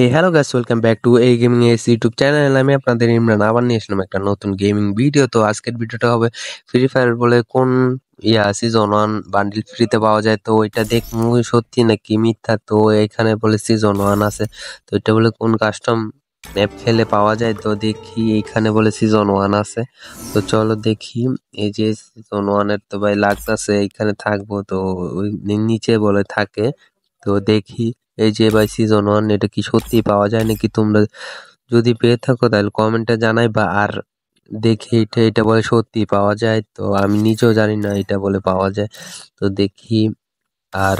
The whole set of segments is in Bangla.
এই hello guys welcome back to এই গেমিং এস ইউটিউব চ্যানেল আমি আপনাদের ইমরান আবার নিয়ে এসলাম একটা নতুন গেমিং ভিডিও তো আজকের ভিডিওটা হবে ফ্রি ফায়ার বলে কোন ইয়া সিজন ওয়ান বান্ডিল ফ্রিতে পাওয়া যায় তো ওইটা দেখ সত্যি নাকি মিথ্যা তো এখানে বলে সিজন ওয়ান আছে তো এটা বলে কোন কাস্টম অ্যাপ খেলে পাওয়া যায় তো দেখি এখানে বলে সিজন ওয়ান আছে তো চলো দেখি এই যে সিজন ওয়ানের তো ভাই লাগতেছে এইখানে থাকবো তো ওই নিচে বলে থাকে তো দেখি এই যে ভাই সিজন ওয়ান এটা কি সত্যি পাওয়া যায় নাকি তোমরা যদি পেয়ে থাকো তাহলে কমেন্টে জানাই বা আর দেখি এটা এটা বলে সত্যি পাওয়া যায় তো আমি নিজেও জানি না এটা বলে পাওয়া যায় তো দেখি আর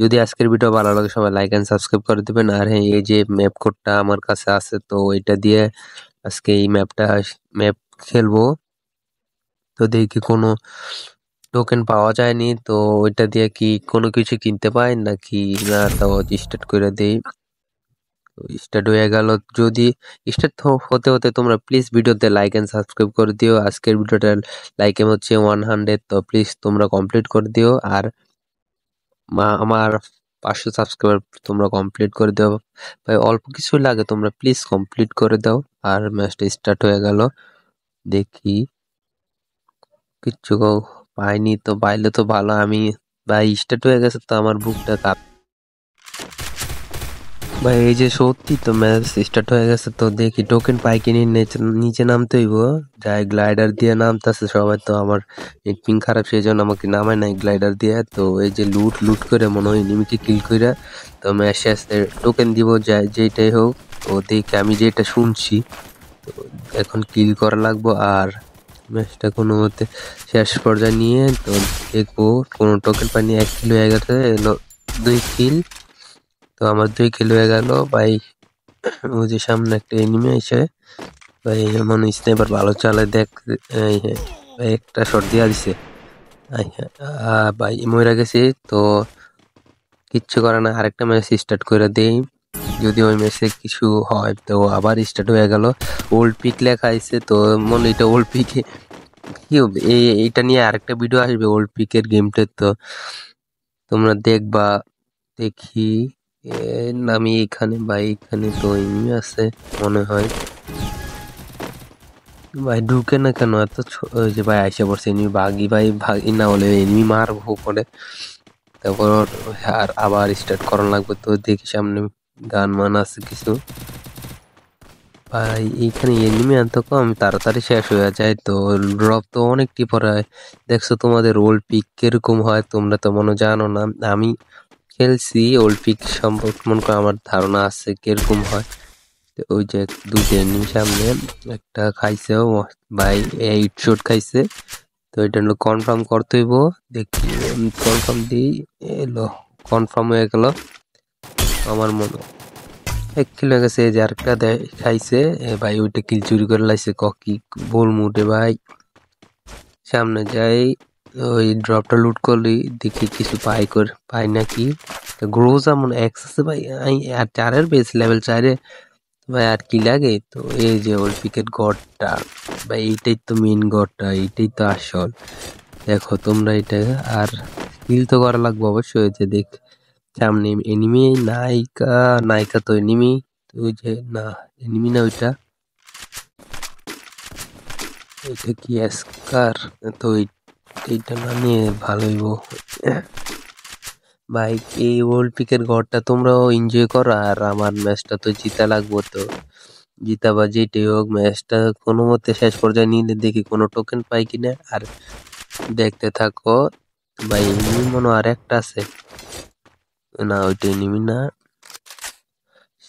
যদি আজকের ভিডিও ভালো লাগে সবাই লাইক অ্যান্ড সাবস্ক্রাইব করে দেবেন আর হ্যাঁ এই যে ম্যাপ কোডটা আমার কাছে আছে তো এটা দিয়ে আজকে এই ম্যাপটা ম্যাপ খেলবো তো দেখি কোনো টোকেন পাওয়া যায়নি তো ওইটা দিয়ে কি কোনো কিছু কিনতে পাই নাকি না তাও স্টার্ট করে দেই স্টার্ট হয়ে গেল যদি স্টার্ট হতে হতে তোমরা প্লিজ ভিডিওতে লাইক অ্যান্ড সাবস্ক্রাইব করে দিও আজকের ভিডিওটা লাইক এম হচ্ছে ওয়ান হান্ড্রেড তো প্লিজ তোমরা কমপ্লিট করে দিও আর আমার পাঁচশো সাবস্ক্রাইবার তোমরা কমপ্লিট করে দিও ভাই অল্প কিছু লাগে তোমরা প্লিজ কমপ্লিট করে দাও আর ম্যাচটা স্টার্ট হয়ে গেল দেখি কিচ্ছু পাইনি তো পাইলে তো ভালো আমি ভাই স্টার্ট হয়ে গেছে তো আমার বুকটা কাপ ভাই এই যে সত্যি তো ম্যাচ স্টার্ট হয়ে গেছে তো দেখি টোকেন পাই কিনে নিচে নামতে হইব যাই গ্লাইডার দিয়ে নামতেছে সবাই তো আমার নেটপিং খারাপ সেই জন্য আমাকে নামায় নাই গ্লাইডার দিয়ে তো এই যে লুট লুট করে মনে হয় নিমিকে কিল করে তো ম্যাচ আসতে টোকেন দিব যাই যেটাই হোক তো দেখি আমি যেটা শুনছি তো এখন কিল করা লাগবো আর ম্যাচটা কোনো মতে শেষ পর্যায়ে নিয়ে তো দেখবো কোনো টোকেন পানি এক কিলো হয়ে গেছে দুই কিল তো আমার দুই কিলো হয়ে গেল ভাই ও যে সামনে একটা এনিমি এসে ভাই এমন এবার ভালো চালে দেখ একটা শট দিয়ে দিছে ভাই মরে গেছে তো কিচ্ছু করে না আরেকটা ম্যাচ স্টার্ট করে দিই যদি ওই ম্যাচে কিছু হয় তো আবার স্টার্ট হয়ে গেল ওল্ড পিক লেখা আছে তো মনে এটা ওল্ড পিকে কি এটা নিয়ে আরেকটা ভিডিও আসবে ওল্ড পিকের গেমটা তো তোমরা দেখবা দেখি নামি এখানে বা এখানে তো এমনি আছে মনে হয় ভাই ঢুকে না কেন এত যে ভাই আইসা পড়ছে এমনি ভাগি ভাই ভাগি না হলে মার মারবো করে তারপর আর আবার স্টার্ট করা লাগবে তো দেখি সামনে গান মান আছে কিছু ভাই এইখানে এনিমি আনতে আমি তাড়াতাড়ি শেষ হয়ে যায় তো ড্রপ তো অনেকটি পরে দেখছো তোমাদের ওল্ড পিক কিরকম হয় তোমরা তো মনে জানো না আমি খেলছি ওল্ড পিক সম্পর্কে মনে করো আমার ধারণা আছে কিরকম হয় তো ওই যে দুটো এনিমি সামনে একটা খাইছে ভাই এইট শট খাইছে তো এটা হলো কনফার্ম হইব দেখি কনফার্ম দিই এলো কনফার্ম হয়ে গেল আমার মনে এক কিলো গেছে এই যে খাইছে এ ভাই ওইটা কিল চুরি করে লাইছে ককি বল মুটে ভাই সামনে যাই ওই ড্রপটা লুট করলি দেখি কিছু পাই করে পাই নাকি গ্রো এমন এক্স আছে ভাই আর চারের বেশ লেভেল চারে ভাই আর কি লাগে তো এই যে ওর পিকেট গড়টা ভাই এইটাই তো মেন গড়টা এইটাই তো আসল দেখো তোমরা এটা আর কিল তো করা লাগবে অবশ্যই যে দেখ সামনে এনিমি নায়িকা নায়িকা তো এনিমি ওই যে না এনিমি না ওইটা এটা কি স্কার তো এইটা না নিয়ে ভালোই ভাই এই ওল্ড পিকের ঘরটা তোমরাও এনজয় করো আর আমার ম্যাচটা তো জিতা লাগবো তো জিতা বা যেটাই হোক ম্যাচটা কোনো মতে শেষ পর্যায়ে নিলে দেখি কোনো টোকেন পাই কিনা আর দেখতে থাকো ভাই মনে আর একটা আছে না ওইটাই নিবি না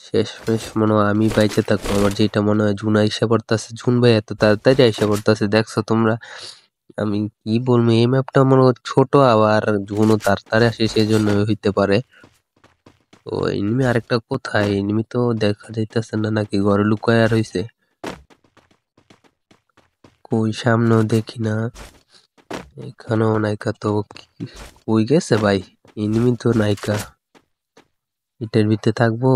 শেষমেশ মনে হয় আমি বাইতে থাকবো আমার যেটা মনে হয় জুন আইসা পড়তেছে জুন ভাই এত তাড়াতাড়ি আইসা পড়তেছে দেখছো তোমরা আমি কি বলবো এই ম্যাপটা মনে হয় ছোট আবার জুনও তাড়াতাড়ি আসে সেই জন্য হইতে পারে ও এনিমি আরেকটা কোথায় এনিমি তো দেখা যাইতেছে না নাকি ঘরে আর রইছে কই সামনেও দেখি না এখানেও নায়িকা তো কই গেছে ভাই এনিমি তো নায়িকা ইটের ভিতরে থাকবো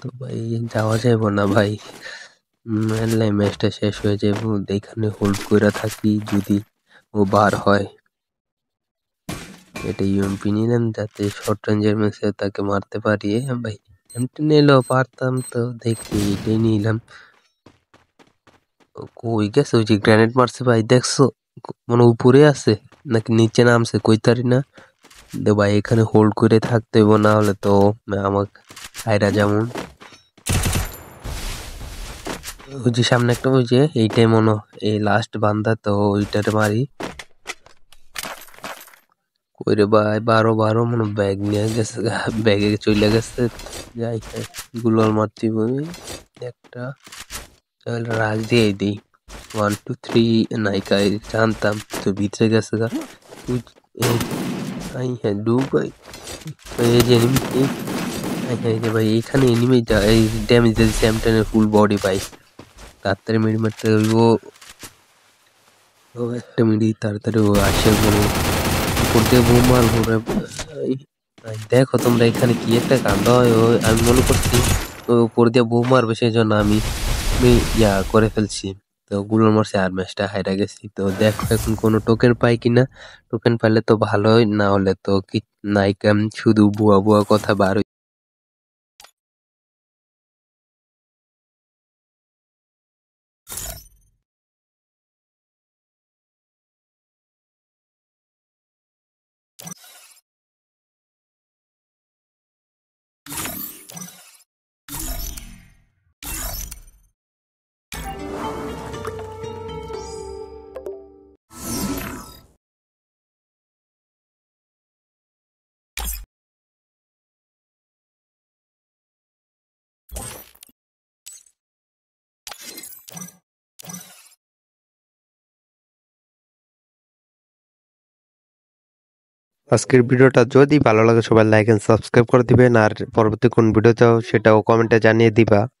তো ভাই যাওয়া যাবো না ভাই অনলাইন ম্যাচটা শেষ হয়ে যাবো এখানে হোল্ড করে থাকি যদি ও বার হয় এটা ইউএমপি নিলাম যাতে শর্ট রেঞ্জের ম্যাচে তাকে মারতে পারি ভাই এমটি নিলেও পারতাম তো দেখি এটাই নিলাম কই গেছে ওই যে গ্রানেড মারছে ভাই দেখছো মানে উপরে আছে নাকি নিচে নামছে কই তারি না দে ভাই এখানে হোল্ড করে থাকতে হইব না হলে তো আমাকে আয়রা যেমন ওই যে সামনে একটা ওই যে এইটাই মনে এই লাস্ট বান্ধা তো ওইটার মারি কইরে ভাই বারো বারো মনে ব্যাগ নিয়ে গেছে ব্যাগে চলে গেছে যাই গুলোর মারতে একটা তাহলে দিয়ে দিই ওয়ান টু থ্রি নায়িকা জানতাম তো ভিতরে গেছে গা আই হ্যাঁ ডুবাই এই যে এনিমি ভাই এখানে এনিমি এই ড্যামেজ ফুল বডি ভাই তাড়াতাড়ি মিড মারতে হইব ও একটা মিডি তাড়াতাড়ি ও আসে বলে করতে দেখো তোমরা এখানে কি একটা কাণ্ড হয় আমি মনে করছি উপর দিয়ে বউ মারবে সেই জন্য আমি ইয়া করে ফেলছি তো গুলো মারছে আর ম্যাচটা হাইরা গেছি তো দেখো এখন কোনো টোকেন পাই কিনা টোকেন পাইলে তো ভালোই না হলে তো কি নাইকাম শুধু বুয়া বুয়া কথা বার আজকের ভিডিওটা যদি ভালো লাগে সবাই লাইক এন্ড সাবস্ক্রাইব করে দিবেন আর পরবর্তী কোন ভিডিও চাও সেটাও কমেন্টে জানিয়ে দিবা